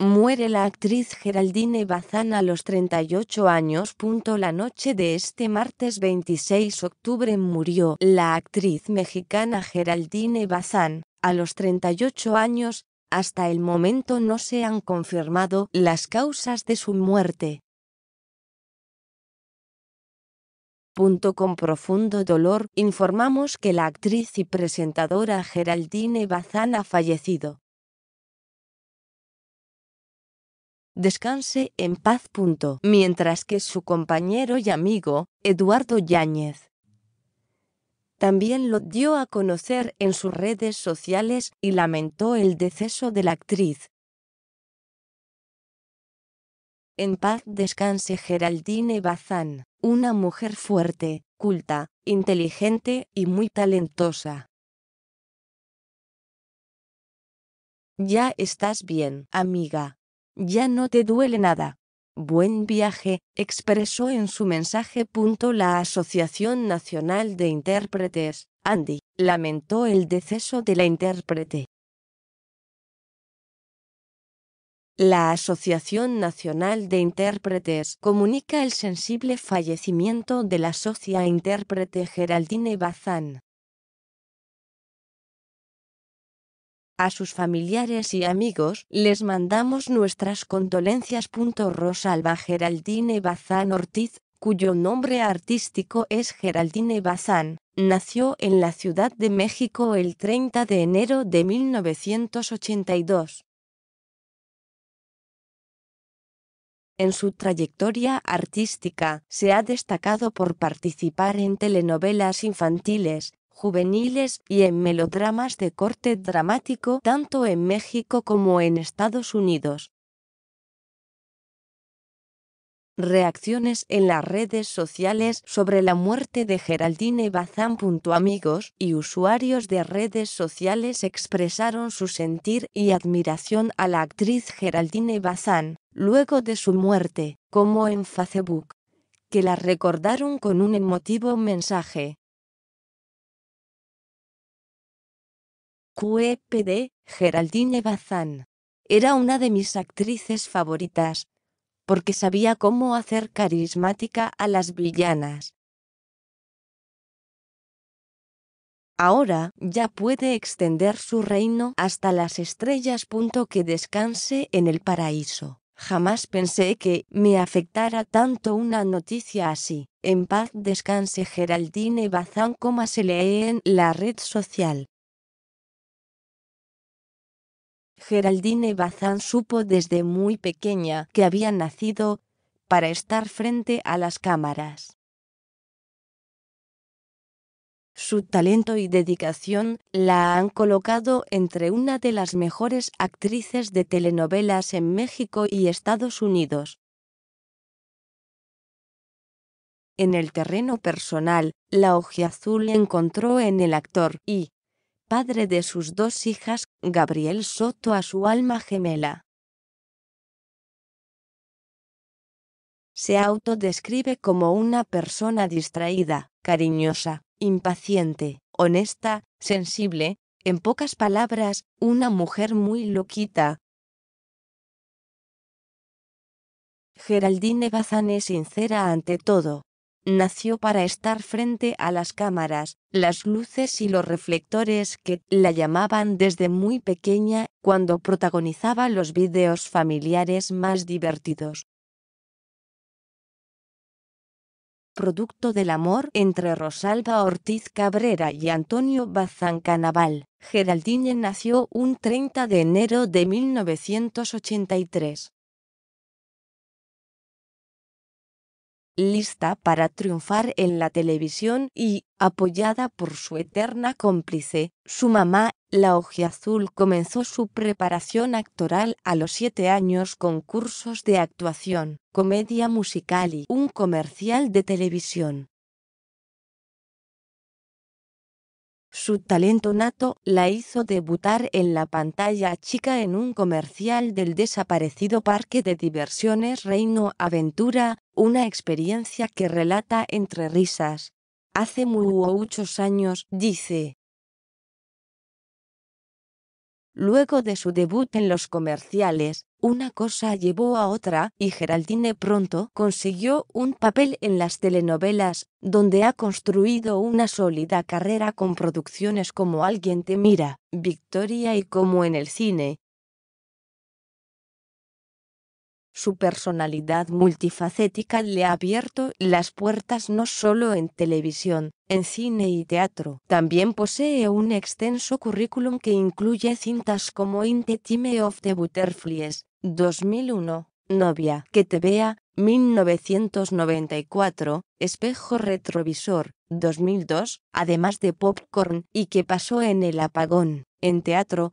Muere la actriz Geraldine Bazán a los 38 años. La noche de este martes 26 de octubre murió la actriz mexicana Geraldine Bazán, a los 38 años. Hasta el momento no se han confirmado las causas de su muerte. con profundo dolor, informamos que la actriz y presentadora Geraldine Bazán ha fallecido. descanse en paz. Mientras que su compañero y amigo, Eduardo Yáñez, también lo dio a conocer en sus redes sociales y lamentó el deceso de la actriz. En paz descanse Geraldine Bazán, una mujer fuerte, culta, inteligente y muy talentosa. Ya estás bien, amiga. Ya no te duele nada. Buen viaje, expresó en su mensaje. La Asociación Nacional de Intérpretes, Andy, lamentó el deceso de la intérprete. La Asociación Nacional de Intérpretes comunica el sensible fallecimiento de la socia intérprete Geraldine Bazán. A sus familiares y amigos les mandamos nuestras condolencias. Rosalba Geraldine Bazán Ortiz, cuyo nombre artístico es Geraldine Bazán, nació en la Ciudad de México el 30 de enero de 1982. En su trayectoria artística se ha destacado por participar en telenovelas infantiles, juveniles y en melodramas de corte dramático tanto en México como en Estados Unidos. Reacciones en las redes sociales sobre la muerte de Geraldine Bazán. Amigos y usuarios de redes sociales expresaron su sentir y admiración a la actriz Geraldine Bazán, luego de su muerte, como en Facebook, que la recordaron con un emotivo mensaje. QEPD, Geraldine Bazán. Era una de mis actrices favoritas, porque sabía cómo hacer carismática a las villanas. Ahora ya puede extender su reino hasta las estrellas. Punto Que descanse en el paraíso. Jamás pensé que me afectara tanto una noticia así. En paz descanse Geraldine Bazán, como se lee en la red social. Geraldine Bazán supo desde muy pequeña que había nacido para estar frente a las cámaras. Su talento y dedicación la han colocado entre una de las mejores actrices de telenovelas en México y Estados Unidos. En el terreno personal, la azul encontró en el actor y Madre de sus dos hijas, Gabriel Soto a su alma gemela. Se autodescribe como una persona distraída, cariñosa, impaciente, honesta, sensible, en pocas palabras, una mujer muy loquita. Geraldine Bazán es sincera ante todo, nació para estar frente a las cámaras, las luces y los reflectores que la llamaban desde muy pequeña cuando protagonizaba los vídeos familiares más divertidos. Producto del amor entre Rosalba Ortiz Cabrera y Antonio Bazán Canaval, Geraldine nació un 30 de enero de 1983. lista para triunfar en la televisión y, apoyada por su eterna cómplice, su mamá, la Ojiazul comenzó su preparación actoral a los siete años con cursos de actuación, comedia musical y un comercial de televisión. Su talento nato la hizo debutar en la pantalla chica en un comercial del desaparecido parque de diversiones Reino Aventura, una experiencia que relata entre risas. Hace muchos años, dice, Luego de su debut en los comerciales, una cosa llevó a otra y Geraldine pronto consiguió un papel en las telenovelas, donde ha construido una sólida carrera con producciones como Alguien te mira, Victoria y como en el cine, Su personalidad multifacética le ha abierto las puertas no solo en televisión, en cine y teatro. También posee un extenso currículum que incluye cintas como In the Time of the Butterflies, 2001, Novia, que te vea, 1994, Espejo Retrovisor, 2002, además de Popcorn, y que pasó en El Apagón, en teatro,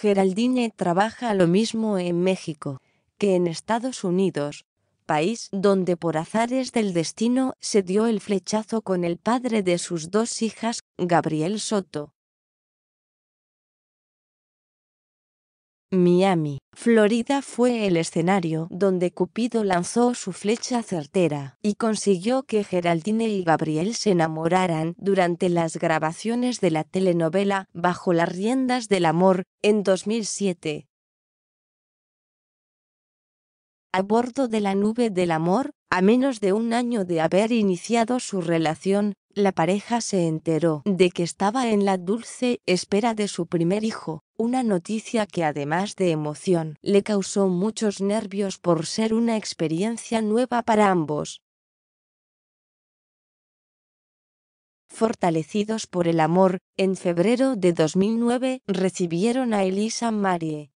Geraldine trabaja lo mismo en México que en Estados Unidos, país donde por azares del destino se dio el flechazo con el padre de sus dos hijas, Gabriel Soto, Miami, Florida fue el escenario donde Cupido lanzó su flecha certera y consiguió que Geraldine y Gabriel se enamoraran durante las grabaciones de la telenovela Bajo las riendas del amor en 2007. A bordo de la nube del amor, a menos de un año de haber iniciado su relación, la pareja se enteró de que estaba en la dulce espera de su primer hijo, una noticia que además de emoción le causó muchos nervios por ser una experiencia nueva para ambos. Fortalecidos por el amor, en febrero de 2009 recibieron a Elisa Marie,